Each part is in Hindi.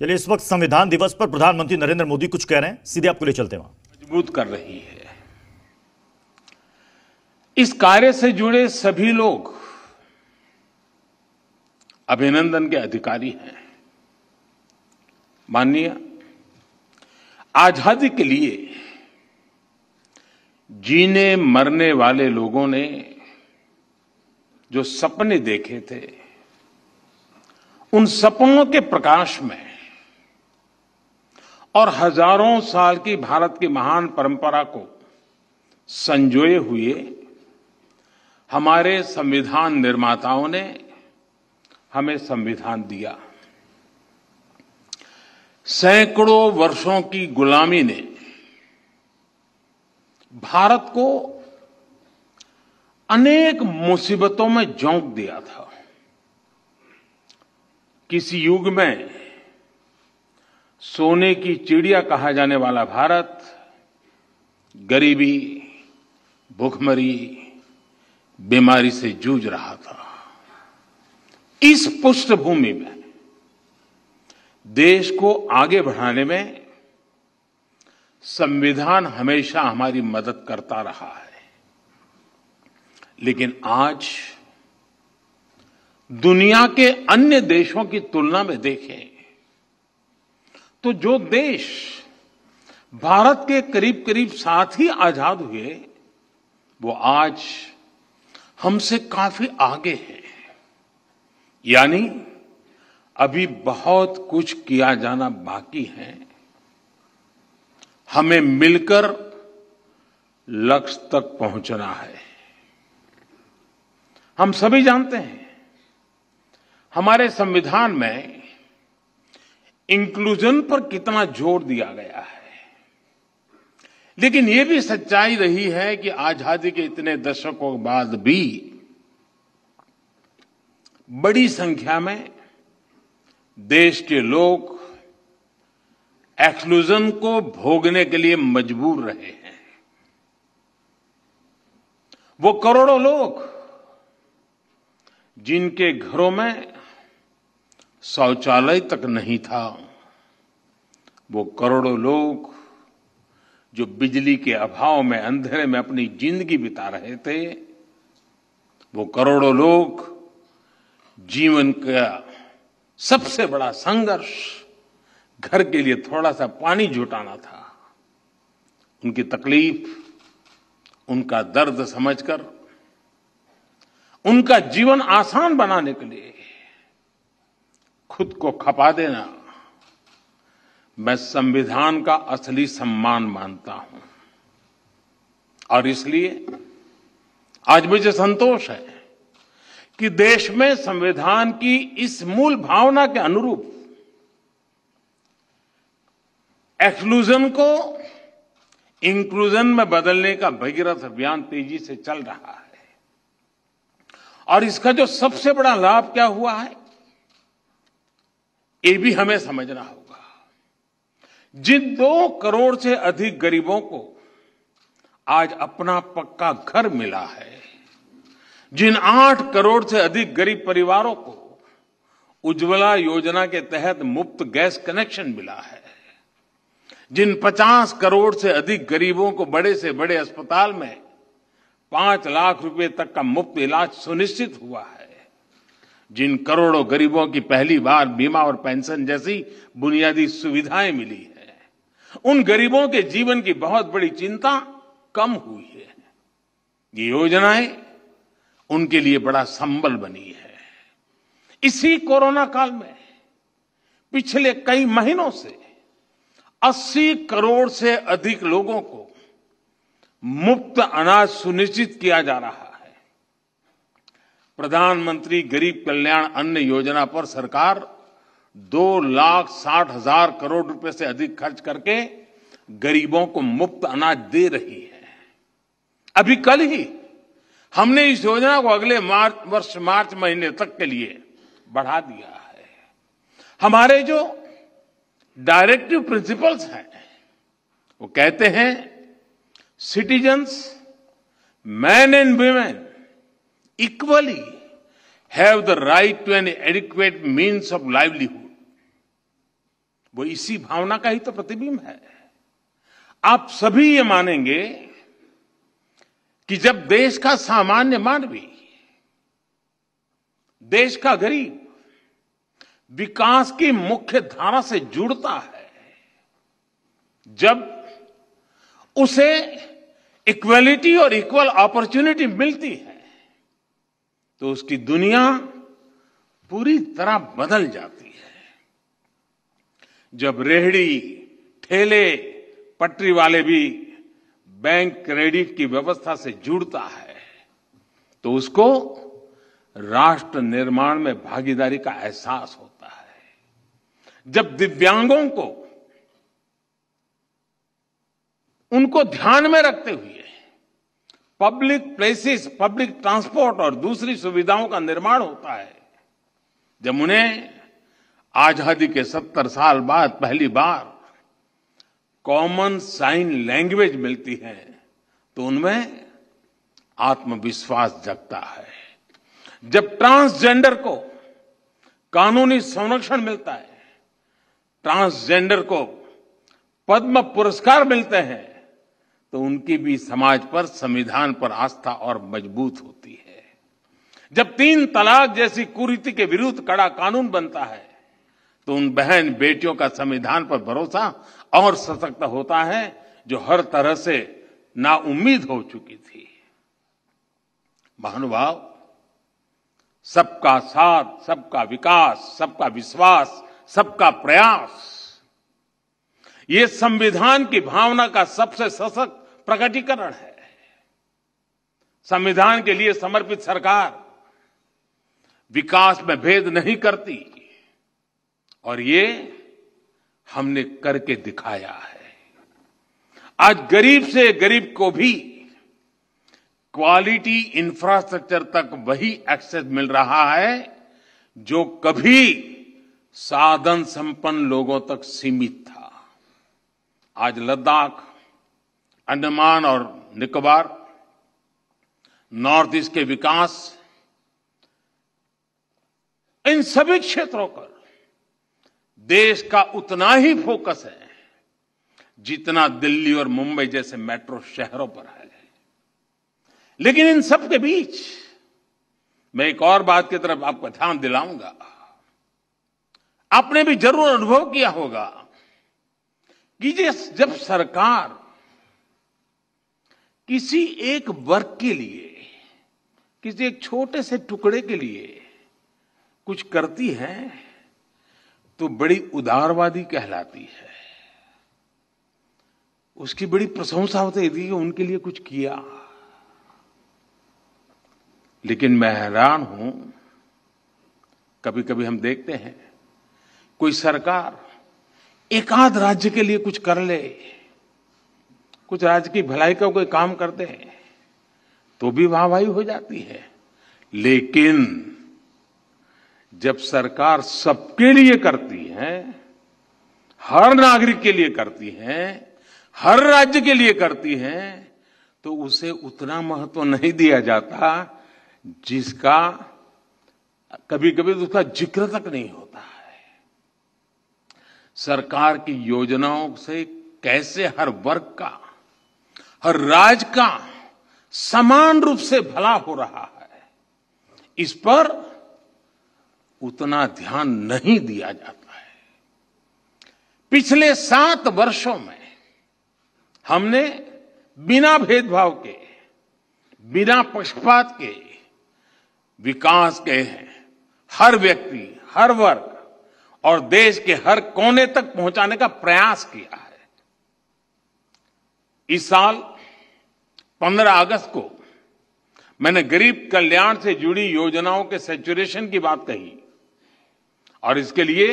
चलिए इस वक्त संविधान दिवस पर प्रधानमंत्री नरेंद्र मोदी कुछ कह रहे हैं सीधे आपको ले चलते वहां मजबूत कर रही है इस कार्य से जुड़े सभी लोग अभिनंदन के अधिकारी हैं माननीय आजादी के लिए जीने मरने वाले लोगों ने जो सपने देखे थे उन सपनों के प्रकाश में और हजारों साल की भारत की महान परंपरा को संजोए हुए हमारे संविधान निर्माताओं ने हमें संविधान दिया सैकड़ों वर्षों की गुलामी ने भारत को अनेक मुसीबतों में झोंक दिया था किसी युग में सोने की चिड़िया कहा जाने वाला भारत गरीबी भूखमरी बीमारी से जूझ रहा था इस पृष्ठभूमि में देश को आगे बढ़ाने में संविधान हमेशा हमारी मदद करता रहा है लेकिन आज दुनिया के अन्य देशों की तुलना में देखें तो जो देश भारत के करीब करीब साथ ही आजाद हुए वो आज हमसे काफी आगे है यानी अभी बहुत कुछ किया जाना बाकी है हमें मिलकर लक्ष्य तक पहुंचना है हम सभी जानते हैं हमारे संविधान में इंक्लूजन पर कितना जोर दिया गया है लेकिन ये भी सच्चाई रही है कि आजादी के इतने दशकों के बाद भी बड़ी संख्या में देश के लोग एक्सक्लूजन को भोगने के लिए मजबूर रहे हैं वो करोड़ों लोग जिनके घरों में शौचालय तक नहीं था वो करोड़ों लोग जो बिजली के अभाव में अंधेरे में अपनी जिंदगी बिता रहे थे वो करोड़ों लोग जीवन का सबसे बड़ा संघर्ष घर के लिए थोड़ा सा पानी जुटाना था उनकी तकलीफ उनका दर्द समझकर उनका जीवन आसान बनाने के लिए खुद को खपा देना मैं संविधान का असली सम्मान मानता हूं और इसलिए आज मुझे संतोष है कि देश में संविधान की इस मूल भावना के अनुरूप एक्सक्लूजन को इंक्लूजन में बदलने का भगीरथ अभियान तेजी से चल रहा है और इसका जो सबसे बड़ा लाभ क्या हुआ है ये भी हमें समझना होगा जिन दो करोड़ से अधिक गरीबों को आज अपना पक्का घर मिला है जिन आठ करोड़ से अधिक गरीब परिवारों को उज्ज्वला योजना के तहत मुफ्त गैस कनेक्शन मिला है जिन 50 करोड़ से अधिक गरीबों को बड़े से बड़े अस्पताल में पांच लाख रुपए तक का मुफ्त इलाज सुनिश्चित हुआ है जिन करोड़ों गरीबों की पहली बार बीमा और पेंशन जैसी बुनियादी सुविधाएं मिली है उन गरीबों के जीवन की बहुत बड़ी चिंता कम हुई है ये योजनाएं उनके लिए बड़ा संबल बनी है इसी कोरोना काल में पिछले कई महीनों से 80 करोड़ से अधिक लोगों को मुफ्त अनाज सुनिश्चित किया जा रहा है प्रधानमंत्री गरीब कल्याण अन्न योजना पर सरकार दो लाख साठ हजार करोड़ रुपए से अधिक खर्च करके गरीबों को मुफ्त अनाज दे रही है अभी कल ही हमने इस योजना को अगले मार्च वर्ष मार्च महीने तक के लिए बढ़ा दिया है हमारे जो डायरेक्टिव प्रिंसिपल्स हैं वो कहते हैं citizens man and women equally have the right to an adequate means of livelihood वो इसी भावना का ही तो प्रतिबिंब है आप सभी ये मानेंगे कि जब देश का सामान्य मानवी देश का गरीब विकास की मुख्य धारा से जुड़ता है जब उसे इक्वलिटी और इक्वल अपॉर्चुनिटी मिलती है तो उसकी दुनिया पूरी तरह बदल जाती है जब रेहड़ी ठेले पटरी वाले भी बैंक क्रेडिट की व्यवस्था से जुड़ता है तो उसको राष्ट्र निर्माण में भागीदारी का एहसास होता है जब दिव्यांगों को उनको ध्यान में रखते हुए पब्लिक प्लेसेस पब्लिक ट्रांसपोर्ट और दूसरी सुविधाओं का निर्माण होता है जब उन्हें आजादी के सत्तर साल बाद पहली बार कॉमन साइन लैंग्वेज मिलती है तो उनमें आत्मविश्वास जगता है जब ट्रांसजेंडर को कानूनी संरक्षण मिलता है ट्रांसजेंडर को पद्म पुरस्कार मिलते हैं तो उनकी भी समाज पर संविधान पर आस्था और मजबूत होती है जब तीन तलाक जैसी कुरीति के विरुद्ध कड़ा कानून बनता है तो उन बहन बेटियों का संविधान पर भरोसा और सशक्त होता है जो हर तरह से नाउम्मीद हो चुकी थी महानुभाव सबका साथ सबका विकास सबका विश्वास सबका प्रयास ये संविधान की भावना का सबसे सशक्त प्रकटीकरण है संविधान के लिए समर्पित सरकार विकास में भेद नहीं करती और ये हमने करके दिखाया है आज गरीब से गरीब को भी क्वालिटी इंफ्रास्ट्रक्चर तक वही एक्सेस मिल रहा है जो कभी साधन संपन्न लोगों तक सीमित था आज लद्दाख अंडमान और निकोबार नॉर्थ ईस्ट के विकास इन सभी क्षेत्रों पर देश का उतना ही फोकस है जितना दिल्ली और मुंबई जैसे मेट्रो शहरों पर है लेकिन इन सब के बीच मैं एक और बात की तरफ आपको ध्यान दिलाऊंगा आपने भी जरूर अनुभव किया होगा कि जब सरकार किसी एक वर्ग के लिए किसी एक छोटे से टुकड़े के लिए कुछ करती है तो बड़ी उदारवादी कहलाती है उसकी बड़ी प्रशंसा होती थी कि उनके लिए कुछ किया लेकिन मैं हैरान हूं कभी कभी हम देखते हैं कोई सरकार एकाध राज्य के लिए कुछ कर ले कुछ राज्य की भलाई का कोई काम करते हैं तो भी वाहवाही हो जाती है लेकिन जब सरकार सबके लिए करती है हर नागरिक के लिए करती है हर राज्य के लिए करती है तो उसे उतना महत्व नहीं दिया जाता जिसका कभी कभी तो उसका जिक्र तक नहीं होता है सरकार की योजनाओं से कैसे हर वर्ग का हर राज का समान रूप से भला हो रहा है इस पर उतना ध्यान नहीं दिया जाता है पिछले सात वर्षों में हमने बिना भेदभाव के बिना पक्षपात के विकास के हैं हर व्यक्ति हर वर्ग और देश के हर कोने तक पहुंचाने का प्रयास किया है इस साल 15 अगस्त को मैंने गरीब कल्याण से जुड़ी योजनाओं के सेचुरेशन की बात कही और इसके लिए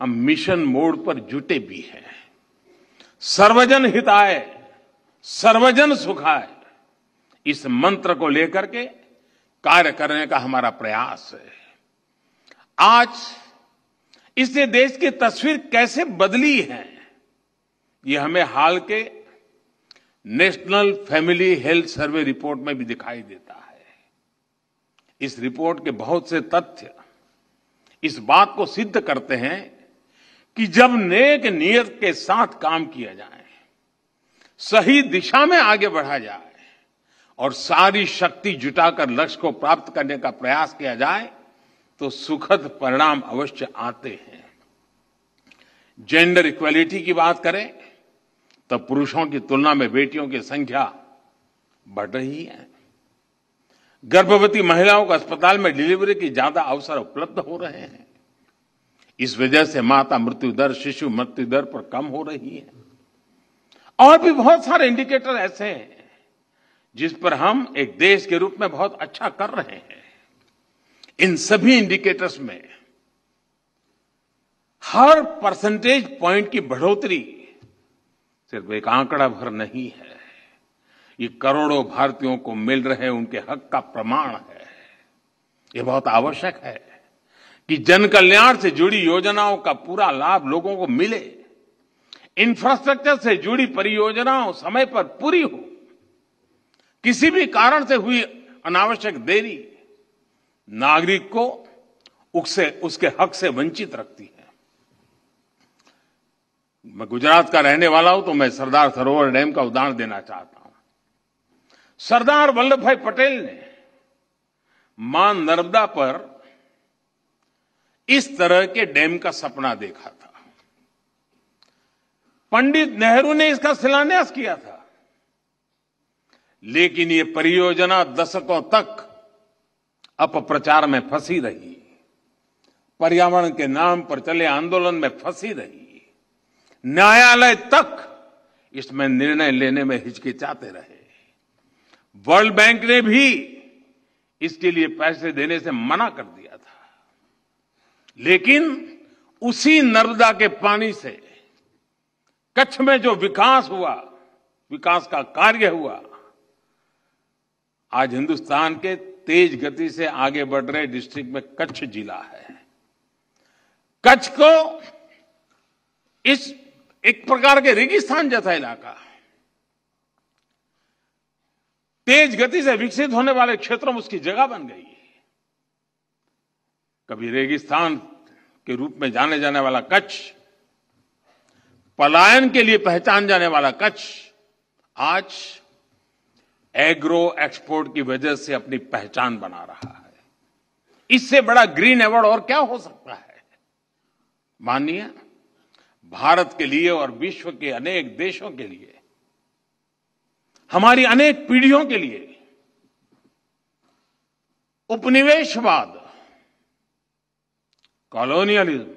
हम मिशन मोड पर जुटे भी हैं सर्वजन हिताय सर्वजन सुखाय इस मंत्र को लेकर के कार्य करने का हमारा प्रयास है आज इससे देश की तस्वीर कैसे बदली है ये हमें हाल के national family health survey report में भी दिखाई देता है इस रिपोर्ट के बहुत से तथ्य इस बात को सिद्ध करते हैं कि जब नेक नियत के साथ काम किया जाए सही दिशा में आगे बढ़ा जाए और सारी शक्ति जुटाकर लक्ष्य को प्राप्त करने का प्रयास किया जाए तो सुखद परिणाम अवश्य आते हैं जेंडर इक्वलिटी की बात करें तो पुरुषों की तुलना में बेटियों की संख्या बढ़ रही है गर्भवती महिलाओं को अस्पताल में डिलीवरी की ज्यादा अवसर उपलब्ध हो रहे हैं इस वजह से माता मृत्यु दर शिशु मृत्यु दर पर कम हो रही है और भी बहुत सारे इंडिकेटर ऐसे हैं जिस पर हम एक देश के रूप में बहुत अच्छा कर रहे हैं इन सभी इंडिकेटर्स में हर परसेंटेज पॉइंट की बढ़ोतरी सिर्फ एक आंकड़ा भर नहीं है ये करोड़ों भारतीयों को मिल रहे उनके हक का प्रमाण है ये बहुत आवश्यक है कि जन कल्याण से जुड़ी योजनाओं का पूरा लाभ लोगों को मिले इंफ्रास्ट्रक्चर से जुड़ी परियोजनाओं समय पर पूरी हो किसी भी कारण से हुई अनावश्यक देरी नागरिक को उसे उसके हक से वंचित रखती है मैं गुजरात का रहने वाला हूं तो मैं सरदार सरोवर डैम का उदाहरण देना चाहता हूं सरदार वल्लभ भाई पटेल ने मां नर्मदा पर इस तरह के डैम का सपना देखा था पंडित नेहरू ने इसका शिलान्यास किया था लेकिन ये परियोजना दशकों तक अपप्रचार में फंसी रही पर्यावरण के नाम पर चले आंदोलन में फंसी रही न्यायालय तक इसमें निर्णय लेने में हिचकिचाते रहे वर्ल्ड बैंक ने भी इसके लिए पैसे देने से मना कर दिया था लेकिन उसी नर्मदा के पानी से कच्छ में जो विकास हुआ विकास का कार्य हुआ आज हिंदुस्तान के तेज गति से आगे बढ़ रहे डिस्ट्रिक्ट में कच्छ जिला है कच्छ को इस एक प्रकार के रेगिस्तान जैसा इलाका तेज गति से विकसित होने वाले क्षेत्रों में उसकी जगह बन गई है कभी रेगिस्तान के रूप में जाने जाने वाला कच्छ पलायन के लिए पहचान जाने वाला कच्छ आज एग्रो एक्सपोर्ट की वजह से अपनी पहचान बना रहा है इससे बड़ा ग्रीन अवार्ड और क्या हो सकता है माननीय भारत के लिए और विश्व के अनेक देशों के लिए हमारी अनेक पीढ़ियों के लिए उपनिवेशवाद कॉलोनियलिज्म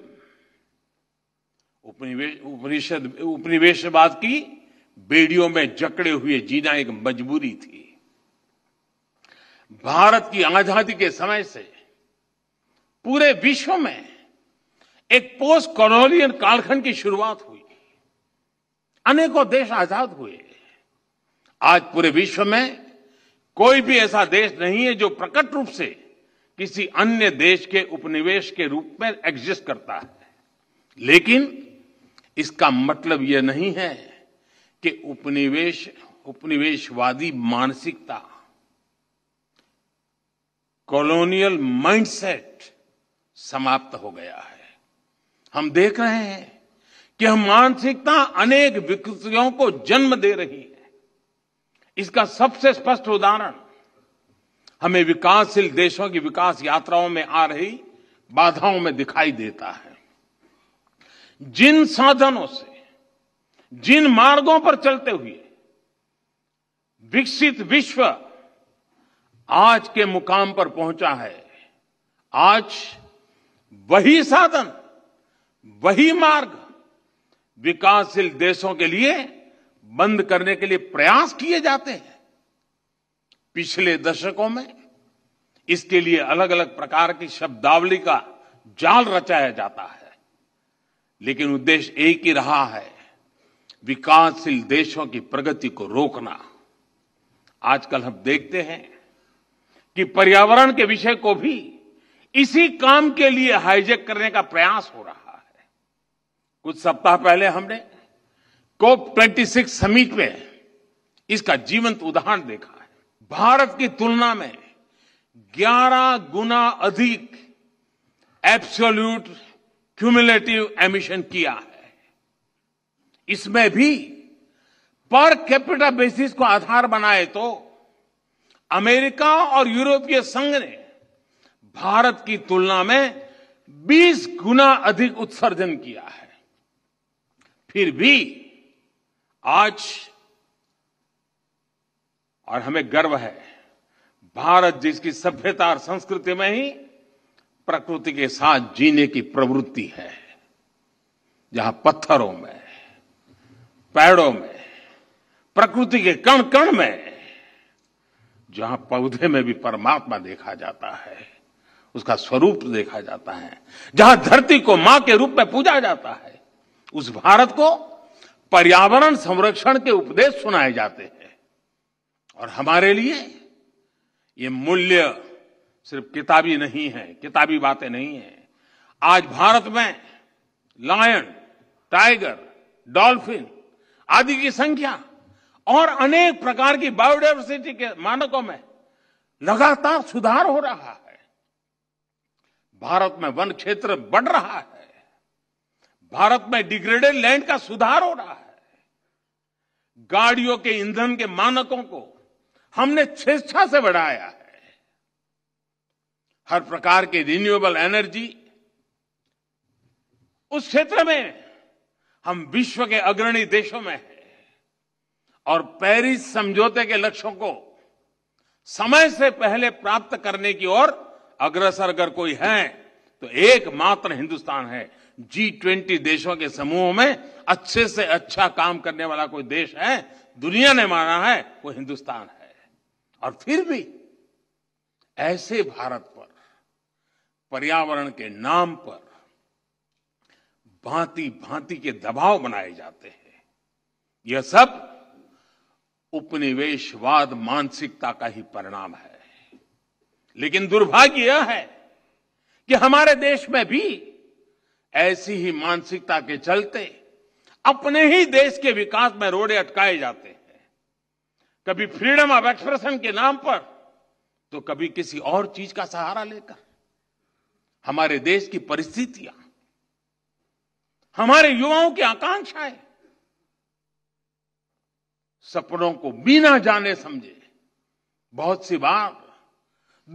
उपनिषद उपनिवेशवाद की बेड़ियों में जकड़े हुए जीना एक मजबूरी थी भारत की आजादी के समय से पूरे विश्व में एक पोस्ट कॉलोनियल कालखंड की शुरुआत हुई अनेकों देश आजाद हुए आज पूरे विश्व में कोई भी ऐसा देश नहीं है जो प्रकट रूप से किसी अन्य देश के उपनिवेश के रूप में एग्जिस्ट करता है लेकिन इसका मतलब यह नहीं है कि उपनिवेश उपनिवेशवादी मानसिकता कॉलोनियल माइंडसेट समाप्त हो गया है हम देख रहे हैं कि हम मानसिकता अनेक विकृतियों को जन्म दे रही है इसका सबसे स्पष्ट उदाहरण हमें विकासशील देशों की विकास यात्राओं में आ रही बाधाओं में दिखाई देता है जिन साधनों से जिन मार्गों पर चलते हुए विकसित विश्व आज के मुकाम पर पहुंचा है आज वही साधन वही मार्ग विकासशील देशों के लिए बंद करने के लिए प्रयास किए जाते हैं पिछले दशकों में इसके लिए अलग अलग प्रकार की शब्दावली का जाल रचाया जाता है लेकिन उद्देश्य एक ही रहा है विकासशील देशों की प्रगति को रोकना आजकल हम देखते हैं कि पर्यावरण के विषय को भी इसी काम के लिए हाईजेक करने का प्रयास हो रहा है कुछ सप्ताह पहले हमने कोप 26 समिट में इसका जीवंत उदाहरण देखा है भारत की तुलना में 11 गुना अधिक एब्सोल्यूट क्यूमुलेटिव एमिशन किया है इसमें भी पर कैपिटल बेसिस को आधार बनाए तो अमेरिका और यूरोपीय संघ ने भारत की तुलना में 20 गुना अधिक उत्सर्जन किया है फिर भी आज और हमें गर्व है भारत जिसकी सभ्यता और संस्कृति में ही प्रकृति के साथ जीने की प्रवृत्ति है जहां पत्थरों में पेड़ों में प्रकृति के कण कण में जहां पौधे में भी परमात्मा देखा जाता है उसका स्वरूप देखा जाता है जहां धरती को मां के रूप में पूजा जाता है उस भारत को पर्यावरण संरक्षण के उपदेश सुनाए जाते हैं और हमारे लिए ये मूल्य सिर्फ किताबी नहीं है किताबी बातें नहीं है आज भारत में लायन टाइगर डॉल्फिन आदि की संख्या और अनेक प्रकार की बायोडाइवर्सिटी के मानकों में लगातार सुधार हो रहा है भारत में वन क्षेत्र बढ़ रहा है भारत में डिग्रेडेड लैंड का सुधार हो रहा है गाड़ियों के ईंधन के मानकों को हमने स्वेच्छा से बढ़ाया है हर प्रकार के रिन्यूएबल एनर्जी उस क्षेत्र में हम विश्व के अग्रणी देशों में हैं और पेरिस समझौते के लक्ष्यों को समय से पहले प्राप्त करने की ओर अग्रसर अगर कोई है तो एकमात्र हिंदुस्तान है जी ट्वेंटी देशों के समूह में अच्छे से अच्छा काम करने वाला कोई देश है दुनिया ने माना है वो हिंदुस्तान है और फिर भी ऐसे भारत पर पर्यावरण के नाम पर भांति भांति के दबाव बनाए जाते हैं यह सब उपनिवेशवाद मानसिकता का ही परिणाम है लेकिन दुर्भाग्य यह है कि हमारे देश में भी ऐसी ही मानसिकता के चलते अपने ही देश के विकास में रोड़े अटकाए जाते हैं कभी फ्रीडम ऑफ एक्सप्रेशन के नाम पर तो कभी किसी और चीज का सहारा लेकर हमारे देश की परिस्थितियां हमारे युवाओं की आकांक्षाएं सपनों को बिना जाने समझे बहुत सी बार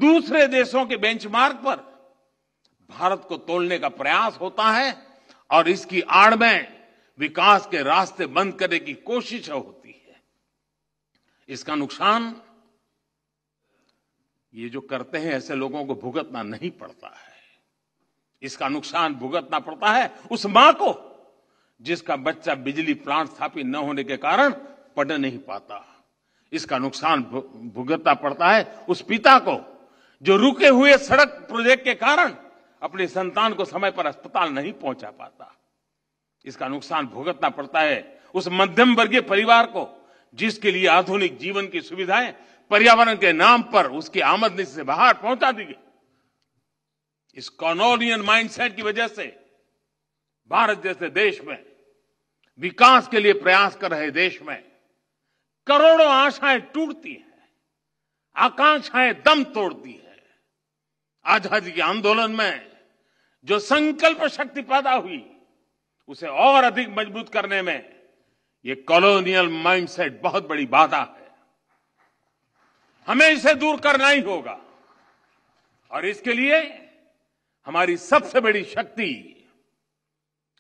दूसरे देशों के बेंचमार्क पर भारत को तोड़ने का प्रयास होता है और इसकी आड़ में विकास के रास्ते बंद करने की कोशिश होती है इसका नुकसान ये जो करते हैं ऐसे लोगों को भुगतना नहीं पड़ता है इसका नुकसान भुगतना पड़ता है उस मां को जिसका बच्चा बिजली प्लांट स्थापित न होने के कारण पढ़ नहीं पाता इसका नुकसान भुगतना पड़ता है उस पिता को जो रुके हुए सड़क प्रोजेक्ट के कारण अपने संतान को समय पर अस्पताल नहीं पहुंचा पाता इसका नुकसान भुगतना पड़ता है उस मध्यम वर्गीय परिवार को जिसके लिए आधुनिक जीवन की सुविधाएं पर्यावरण के नाम पर उसकी आमदनी से बाहर पहुंचा दी गई इस कॉलोनियल माइंडसेट की वजह से भारत जैसे देश में विकास के लिए प्रयास कर रहे देश में करोड़ों आशाएं टूटती हैं आकांक्षाएं दम तोड़ती है आजादी के आंदोलन में जो संकल्प शक्ति पैदा हुई उसे और अधिक मजबूत करने में ये कॉलोनियल माइंडसेट बहुत बड़ी बाधा है हमें इसे दूर करना ही होगा और इसके लिए हमारी सबसे बड़ी शक्ति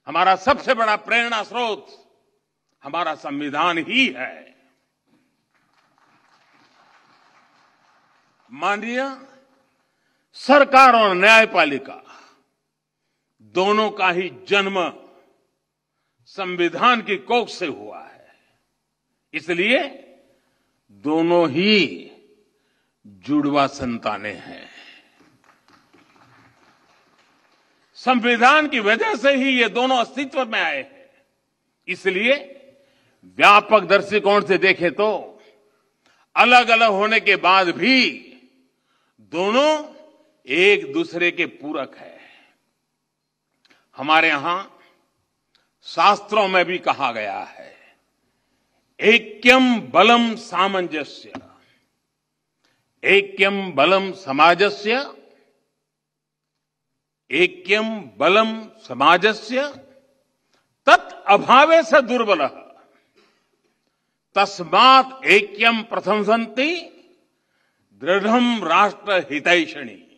हमारा सबसे बड़ा प्रेरणा स्रोत हमारा संविधान ही है माननीय सरकार और न्यायपालिका दोनों का ही जन्म संविधान की कोख से हुआ है इसलिए दोनों ही जुड़वा संताने हैं संविधान की वजह से ही ये दोनों अस्तित्व में आए हैं इसलिए व्यापक दृष्टिकोण से देखे तो अलग अलग होने के बाद भी दोनों एक दूसरे के पूरक है हमारे यहां शास्त्रों में भी कहा गया है एक्यम बलम सामंजस्य एक्यम बलम समाजस्य एक्यम बलम समाजस्य तत् अभावे से दुर्बल तस्मात एक्यम प्रशंसंती दृढ़ राष्ट्र हितैषणी